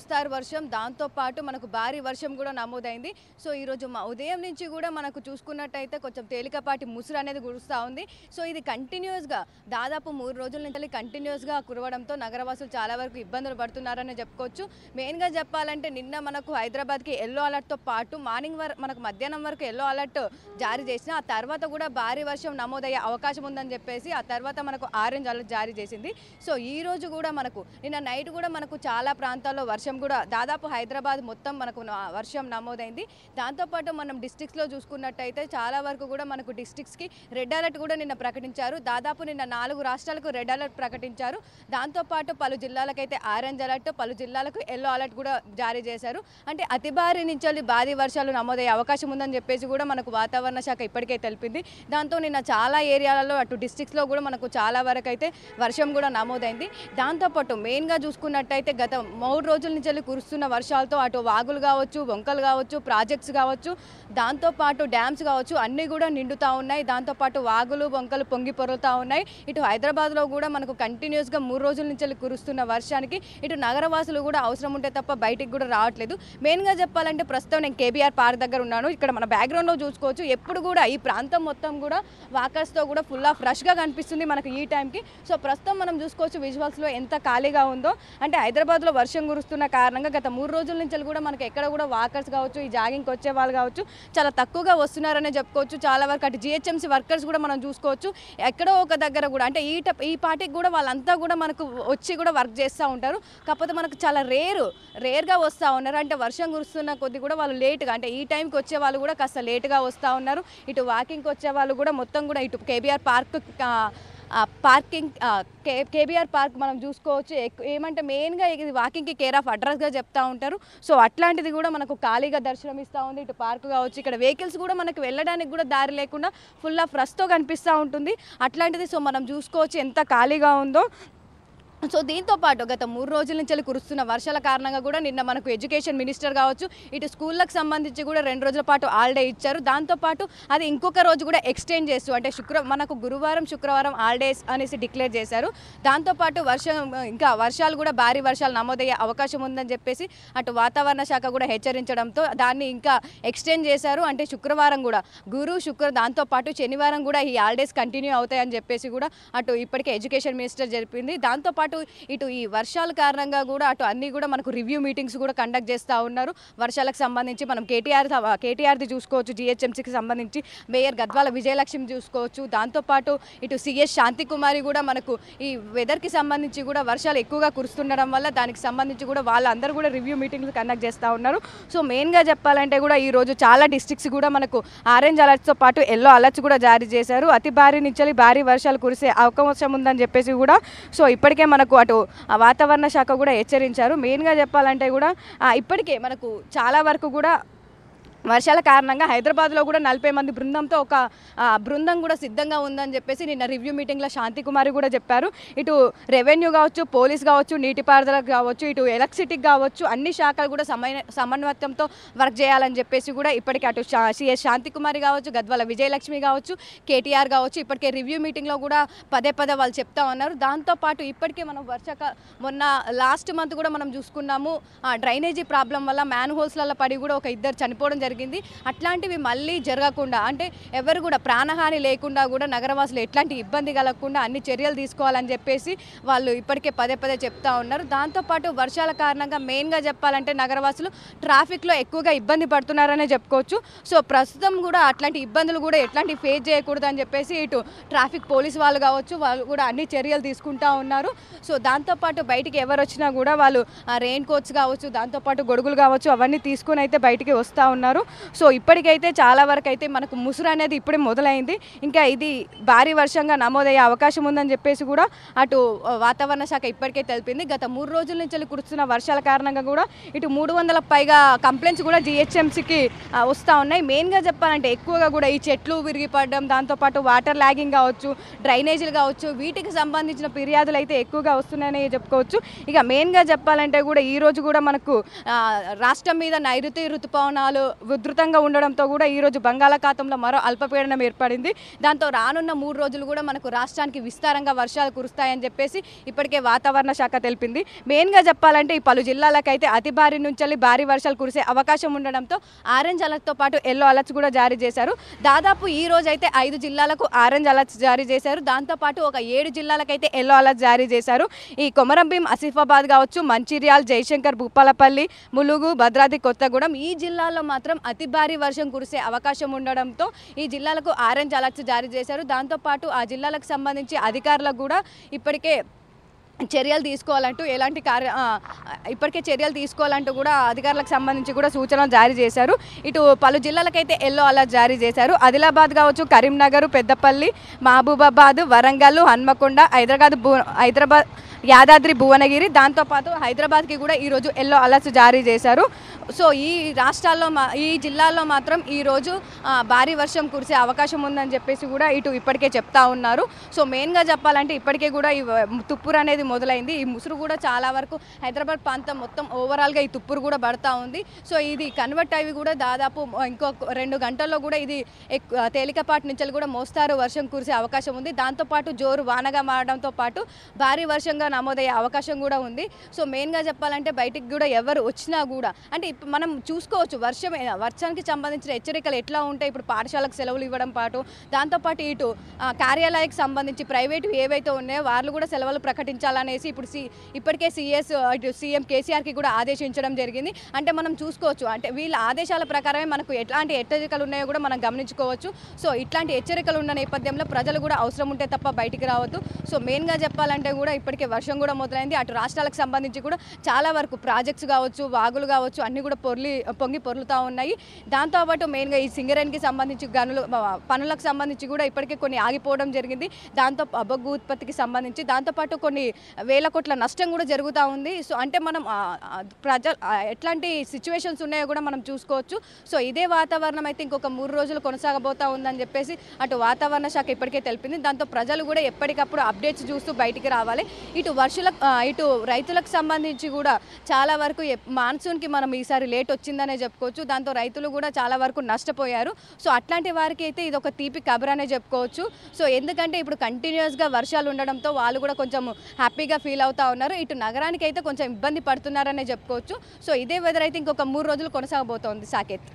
మోస్తారు వర్షం దాంతోపాటు మనకు భారీ వర్షం కూడా నమోదైంది సో ఈరోజు ఉదయం నుంచి కూడా మనకు చూసుకున్నట్టయితే కొంచెం తేలికపాటి ముసురు అనేది కురుస్తూ ఉంది సో ఇది కంటిన్యూస్గా దాదాపు మూడు రోజుల నుంచి కంటిన్యూస్గా కురవడంతో నగరవాసులు చాలా వరకు ఇబ్బందులు పడుతున్నారని చెప్పుకోవచ్చు మెయిన్గా చెప్పాలంటే నిన్న మనకు హైదరాబాద్కి ఎల్లో అలర్ట్తో పాటు మార్నింగ్ వర్ మనకు మధ్యాహ్నం వరకు ఎల్లో అలర్ట్ జారీ చేసిన ఆ తర్వాత కూడా భారీ వర్షం నమోదయ్యే అవకాశం ఉందని చెప్పేసి ఆ తర్వాత మనకు ఆరెంజ్ అలర్ట్ జారీ చేసింది సో ఈ రోజు కూడా మనకు నిన్న నైట్ కూడా మనకు చాలా ప్రాంతాల్లో వర్షం వర్షం కూడా దాదాపు హైదరాబాద్ మొత్తం మనకు వర్షం నమోదైంది దాంతోపాటు మనం డిస్టిక్స్లో చూసుకున్నట్టయితే చాలా వరకు కూడా మనకు డిస్టిక్స్కి రెడ్ అలర్ట్ కూడా నిన్న ప్రకటించారు దాదాపు నిన్న నాలుగు రాష్ట్రాలకు రెడ్ అలర్ట్ ప్రకటించారు దాంతోపాటు పలు జిల్లాలకైతే ఆరెంజ్ అలర్ట్ పలు జిల్లాలకు ఎల్లో అలర్ట్ కూడా జారీ చేశారు అంటే అతి భారీ నుంచి భారీ వర్షాలు నమోదయ్యే అవకాశం ఉందని చెప్పేసి కూడా మనకు వాతావరణ శాఖ ఇప్పటికే తెలిపింది దాంతో నిన్న చాలా ఏరియాలలో అటు డిస్టిక్స్లో కూడా మనకు చాలా వరకు అయితే వర్షం కూడా నమోదైంది దాంతోపాటు మెయిన్గా చూసుకున్నట్టయితే గత మూడు రోజుల నుంచి కురుస్తున్న వర్షాలతో అటు వాగులు కావచ్చు వంకలు కావచ్చు ప్రాజెక్ట్స్ కావచ్చు దాంతోపాటు డ్యామ్స్ కావచ్చు అన్నీ కూడా నిండుతూ ఉన్నాయి దాంతోపాటు వాగులు వంకలు పొంగి పొరులుతూ ఉన్నాయి ఇటు హైదరాబాద్లో కూడా మనకు కంటిన్యూస్గా మూడు రోజుల నుంచి కురుస్తున్న వర్షానికి ఇటు నగరవాసులు కూడా అవసరం ఉంటే తప్ప బయటికి కూడా రావట్లేదు మెయిన్గా చెప్పాలంటే ప్రస్తుతం నేను కేబీఆర్ పార్క్ దగ్గర ఉన్నాను ఇక్కడ మన బ్యాక్గ్రౌండ్లో చూసుకోవచ్చు ఎప్పుడు కూడా ఈ ప్రాంతం మొత్తం కూడా వాకర్స్తో కూడా ఫుల్ ఆఫ్ ఫ్రెష్గా కనిపిస్తుంది మనకు ఈ టైంకి సో ప్రస్తుతం మనం చూసుకోవచ్చు విజువల్స్లో ఎంత ఖాళీగా ఉందో అంటే హైదరాబాద్లో వర్షం కురుస్తున్న పెరుగుతున్న కారణంగా గత మూడు రోజుల నుంచి కూడా మనకు ఎక్కడ కూడా వాకర్స్ కావచ్చు ఈ జాగింగ్కి వచ్చే వాళ్ళు కావచ్చు చాలా తక్కువగా వస్తున్నారనే చెప్పుకోవచ్చు చాలా వరకు అటు జిహెచ్ఎంసీ వర్కర్స్ కూడా మనం చూసుకోవచ్చు ఎక్కడో ఒక దగ్గర కూడా అంటే ఈ ఈ పార్టీకి కూడా వాళ్ళంతా కూడా మనకు వచ్చి కూడా వర్క్ చేస్తూ ఉంటారు కాకపోతే మనకు చాలా రేరు రేర్గా వస్తూ ఉన్నారు అంటే వర్షం కురుస్తున్న కొద్ది కూడా వాళ్ళు లేట్గా అంటే ఈ టైంకి వచ్చే వాళ్ళు కూడా కాస్త లేటుగా వస్తూ ఉన్నారు ఇటు వాకింగ్కి వచ్చే వాళ్ళు కూడా మొత్తం కూడా ఇటు కేబీఆర్ పార్క్ పార్కింగ్ కే కేబీఆర్ పార్క్ మనం చూసుకోవచ్చు ఏమంటే మెయిన్గా ఇది వాకింగ్కి కేర్ ఆఫ్ అడ్రస్గా చెప్తూ ఉంటారు సో అట్లాంటిది కూడా మనకు ఖాళీగా దర్శనం ఇస్తూ ఉంది ఇటు పార్క్ కావచ్చు ఇక్కడ వెహికల్స్ కూడా మనకు వెళ్ళడానికి కూడా దారి లేకుండా ఫుల్ ఆఫ్ రస్తో కనిపిస్తూ ఉంటుంది అట్లాంటిది సో మనం చూసుకోవచ్చు ఎంత ఖాళీగా ఉందో సో దీంతో పాటు గత మూడు రోజుల నుంచి కురుస్తున్న వర్షాల కారణంగా కూడా నిన్న మనకు ఎడ్యుకేషన్ మినిస్టర్ కావచ్చు ఇటు స్కూళ్ళకు సంబంధించి కూడా రెండు రోజుల పాటు హాలిడే ఇచ్చారు దాంతోపాటు అది ఇంకొక రోజు కూడా ఎక్స్టెండ్ చేస్తూ అంటే శుక్ర మనకు గురువారం శుక్రవారం హాలిడేస్ అనేసి డిక్లేర్ చేశారు దాంతోపాటు వర్షం ఇంకా వర్షాలు కూడా భారీ వర్షాలు నమోదయ్యే అవకాశం ఉందని చెప్పేసి అటు వాతావరణ శాఖ కూడా హెచ్చరించడంతో దాన్ని ఇంకా ఎక్స్టెండ్ చేశారు అంటే శుక్రవారం కూడా గురు శుక్ర దాంతోపాటు శనివారం కూడా ఈ హాలిడేస్ కంటిన్యూ అవుతాయని చెప్పేసి కూడా అటు ఇప్పటికే ఎడ్యుకేషన్ మినిస్టర్ చెప్పింది దాంతోపాటు పాటు ఇటు ఈ వర్షాల కారణంగా కూడా అటు అన్నీ కూడా మనకు రివ్యూ మీటింగ్స్ కూడా కండక్ట్ చేస్తూ ఉన్నారు వర్షాలకు సంబంధించి మనం కేటీఆర్ కేటీఆర్ది చూసుకోవచ్చు జిహెచ్ఎంసీకి సంబంధించి మేయర్ గద్వాల విజయలక్ష్మి చూసుకోవచ్చు దాంతోపాటు ఇటు సిఎస్ శాంతికుమారి కూడా మనకు ఈ వెదర్కి సంబంధించి కూడా వర్షాలు ఎక్కువగా కురుస్తుండడం వల్ల దానికి సంబంధించి కూడా వాళ్ళందరూ కూడా రివ్యూ మీటింగ్స్ కండక్ట్ చేస్తూ ఉన్నారు సో మెయిన్గా చెప్పాలంటే కూడా ఈరోజు చాలా డిస్ట్రిక్ట్స్ కూడా మనకు ఆరెంజ్ అలర్ట్స్తో పాటు ఎల్లో అలర్ట్స్ కూడా జారీ చేశారు అతి భారీ నుంచి భారీ వర్షాలు కురిసే అవకాశం ఉందని చెప్పేసి కూడా సో ఇప్పటికే మన మనకు అటు వాతావరణ శాఖ కూడా హెచ్చరించారు మెయిన్గా చెప్పాలంటే కూడా ఇప్పటికే మనకు చాలా వరకు కూడా వర్షాల కారణంగా హైదరాబాద్లో కూడా నలభై మంది బృందంతో ఒక బృందం కూడా సిద్ధంగా ఉందని చెప్పేసి నిన్న రివ్యూ మీటింగ్లో శాంతి కుమారి కూడా చెప్పారు ఇటు రెవెన్యూ కావచ్చు పోలీస్ కావచ్చు నీటిపారుదల కావచ్చు ఇటు ఎలక్ట్రిసిటీ కావచ్చు అన్ని శాఖలు కూడా సమయ సమన్వయంతో వర్క్ చేయాలని చెప్పేసి కూడా ఇప్పటికే అటు సిఎస్ శాంతి కుమారి కావచ్చు గద్వాల విజయలక్ష్మి కావచ్చు కేటీఆర్ కావచ్చు ఇప్పటికే రివ్యూ మీటింగ్లో కూడా పదే పదే వాళ్ళు చెప్తా ఉన్నారు దాంతోపాటు ఇప్పటికే మనం వర్షాక మొన్న లాస్ట్ మంత్ కూడా మనం చూసుకున్నాము డ్రైనేజీ ప్రాబ్లం వల్ల మ్యాన్ హోల్స్లలో పడి కూడా ఒక ఇద్దరు చనిపోవడం జరిగింది అట్లాంటివి మళ్ళీ జరగకుండా అంటే ఎవరు కూడా ప్రాణహాని లేకుండా కూడా నగరవాసులు ఎట్లాంటి ఇబ్బంది కలగకుండా అన్ని చర్యలు తీసుకోవాలని చెప్పేసి వాళ్ళు ఇప్పటికే పదే పదే చెప్తా ఉన్నారు దాంతోపాటు వర్షాల కారణంగా మెయిన్గా చెప్పాలంటే నగరవాసులు ట్రాఫిక్లో ఎక్కువగా ఇబ్బంది పడుతున్నారనే చెప్పుకోవచ్చు సో ప్రస్తుతం కూడా అట్లాంటి ఇబ్బందులు కూడా ఎట్లాంటి ఫేస్ చేయకూడదు అని చెప్పేసి ఇటు ట్రాఫిక్ పోలీస్ వాళ్ళు కావచ్చు వాళ్ళు కూడా అన్ని చర్యలు తీసుకుంటా ఉన్నారు సో దాంతోపాటు బయటికి ఎవరు వచ్చినా కూడా వాళ్ళు రెయిన్ కోట్స్ కావచ్చు దాంతోపాటు గొడుగులు కావచ్చు అవన్నీ తీసుకొని అయితే బయటికి వస్తూ ఉన్నారు చేశారు సో ఇప్పటికైతే చాలా వరకు అయితే మనకు ముసురు అనేది ఇప్పుడే మొదలైంది ఇంకా ఇది భారీ వర్షంగా నమోదయ్యే అవకాశం ఉందని చెప్పేసి కూడా అటు వాతావరణ శాఖ ఇప్పటికే తెలిపింది గత మూడు రోజుల నుంచి కురుస్తున్న వర్షాల కారణంగా కూడా ఇటు మూడు వందల పైగా కంప్లైంట్స్ కూడా జిహెచ్ఎంసీకి వస్తూ ఉన్నాయి మెయిన్గా చెప్పాలంటే ఎక్కువగా కూడా ఈ చెట్లు విరిగిపడడం దాంతోపాటు వాటర్ ల్యాగింగ్ కావచ్చు డ్రైనేజీలు కావచ్చు వీటికి సంబంధించిన ఫిర్యాదులు అయితే ఎక్కువగా వస్తున్నాయని చెప్పుకోవచ్చు ఇక మెయిన్గా చెప్పాలంటే కూడా ఈరోజు కూడా మనకు రాష్ట్రం మీద నైరుతి ఋతుపవనాలు ఉధృతంగా ఉండడంతో కూడా ఈరోజు బంగాళాఖాతంలో మరో అల్పపీడనం ఏర్పడింది దాంతో రానున్న మూడు రోజులు కూడా మనకు రాష్ట్రానికి విస్తారంగా వర్షాలు కురుస్తాయని చెప్పేసి ఇప్పటికే వాతావరణ శాఖ తెలిపింది మెయిన్గా చెప్పాలంటే ఈ పలు జిల్లాలకైతే అతి భారీ నుంచి భారీ వర్షాలు కురిసే అవకాశం ఉండడంతో ఆరెంజ్ అలర్ట్తో పాటు ఎల్లో అలర్ట్స్ కూడా జారీ చేశారు దాదాపు ఈ రోజు అయితే ఐదు జిల్లాలకు ఆరెంజ్ అలర్ట్స్ జారీ చేశారు దాంతోపాటు ఒక ఏడు జిల్లాలకైతే ఎల్లో అలర్ట్ జారీ చేశారు ఈ కొమరంభీం ఆసిఫాబాద్ కావచ్చు మంచిర్యాల జయశంకర్ భూపాలపల్లి ములుగు భద్రాద్రి కొత్తగూడెం ఈ జిల్లాల్లో మాత్రం అతి భారీ వర్షం కురిసే అవకాశం ఉండడంతో ఈ జిల్లాలకు ఆరెంజ్ అలర్ట్స్ జారీ చేశారు దాంతోపాటు ఆ జిల్లాలకు సంబంధించి అధికారులకు కూడా ఇప్పటికే చర్యలు తీసుకోవాలంటూ ఎలాంటి కార్య ఇప్పటికే చర్యలు తీసుకోవాలంటూ కూడా అధికారులకు సంబంధించి కూడా సూచనలు జారీ చేశారు ఇటు పలు జిల్లాలకైతే ఎల్లో అలర్ట్ జారీ చేశారు ఆదిలాబాద్ కావచ్చు కరీంనగర్ పెద్దపల్లి మహబూబాబాద్ వరంగల్ హన్మకొండ హైదరాబాద్ హైదరాబాద్ యాదాద్రి భువనగిరి దాంతోపాటు హైదరాబాద్కి కూడా ఈరోజు ఎల్లో అలర్ట్స్ జారీ చేశారు సో ఈ రాష్ట్రాల్లో ఈ జిల్లాల్లో మాత్రం ఈరోజు భారీ వర్షం కురిసే అవకాశం ఉందని చెప్పేసి కూడా ఇటు ఇప్పటికే చెప్తా ఉన్నారు సో మెయిన్గా చెప్పాలంటే ఇప్పటికే కూడా ఈ తుప్పురు అనేది మొదలైంది ఈ ముసురు కూడా చాలా వరకు హైదరాబాద్ ప్రాంతం మొత్తం ఓవరాల్గా ఈ తుప్పురు కూడా పడతా ఉంది సో ఇది కన్వర్ట్ అయ్యి కూడా దాదాపు ఇంకో రెండు గంటల్లో కూడా ఇది తేలికపాటి నుంచి కూడా మోస్తారు వర్షం కురిసే అవకాశం ఉంది దాంతోపాటు జోరు వానగా మారడంతో పాటు భారీ వర్షంగా నమోదయ్యే అవకాశం కూడా ఉంది సో మెయిన్గా చెప్పాలంటే బయటికి కూడా ఎవరు వచ్చినా కూడా అంటే ఇప్పుడు మనం చూసుకోవచ్చు వర్షం వర్షానికి సంబంధించిన హెచ్చరికలు ఎట్లా ఉంటాయి ఇప్పుడు పాఠశాలకు సెలవులు ఇవ్వడం పాటు దాంతోపాటు ఇటు కార్యాలయాలకు సంబంధించి ప్రైవేటు ఏవైతే ఉన్నాయో వాళ్ళు కూడా సెలవులు ప్రకటించాలనేసి ఇప్పుడు సి ఇప్పటికే సీఎస్ ఇటు సీఎం కేసీఆర్కి కూడా ఆదేశించడం జరిగింది అంటే మనం చూసుకోవచ్చు అంటే వీళ్ళ ఆదేశాల ప్రకారమే మనకు ఎట్లాంటి హెచ్చరికలు ఉన్నాయో కూడా మనం గమనించుకోవచ్చు సో ఇట్లాంటి హెచ్చరికలు ఉన్న నేపథ్యంలో ప్రజలు కూడా అవసరం ఉంటే తప్ప బయటికి రావద్దు సో మెయిన్గా చెప్పాలంటే కూడా ఇప్పటికే వర్షం కూడా మొదలైంది అటు రాష్ట్రాలకు సంబంధించి కూడా చాలా వరకు ప్రాజెక్ట్స్ కావచ్చు వాగులు కావచ్చు అన్నీ కూడా పొర్లి పొంగి పొర్లుతూ ఉన్నాయి దాంతోపాటు మెయిన్గా ఈ సింగరేణికి సంబంధించి గనులు పనులకు సంబంధించి కూడా ఇప్పటికే కొన్ని ఆగిపోవడం జరిగింది దాంతో బొగ్గు ఉత్పత్తికి సంబంధించి దాంతోపాటు కొన్ని వేల కోట్ల నష్టం కూడా జరుగుతూ ఉంది సో అంటే మనం ప్రజ ఎట్లాంటి సిచ్యువేషన్స్ ఉన్నాయో కూడా మనం చూసుకోవచ్చు సో ఇదే వాతావరణం అయితే ఇంకొక మూడు రోజులు కొనసాగబోతా ఉందని చెప్పేసి అటు వాతావరణ శాఖ ఇప్పటికే తెలిపింది దాంతో ప్రజలు కూడా ఎప్పటికప్పుడు అప్డేట్స్ చూస్తూ బయటికి రావాలి ఇటు ఇటు వర్షాల ఇటు రైతులకు సంబంధించి కూడా చాలా వరకు మాన్సూన్కి మనం ఈసారి లేట్ వచ్చిందనే చెప్పుకోవచ్చు దాంతో రైతులు కూడా చాలా వరకు నష్టపోయారు సో అట్లాంటి వారికి అయితే ఇది ఒక తీపి అనే చెప్పుకోవచ్చు సో ఎందుకంటే ఇప్పుడు కంటిన్యూస్గా వర్షాలు ఉండడంతో వాళ్ళు కూడా కొంచెం హ్యాపీగా ఫీల్ అవుతూ ఉన్నారు ఇటు నగరానికి అయితే కొంచెం ఇబ్బంది పడుతున్నారనే చెప్పుకోవచ్చు సో ఇదే వెదర్ అయితే ఇంకొక మూడు రోజులు కొనసాగబోతోంది సాకేత్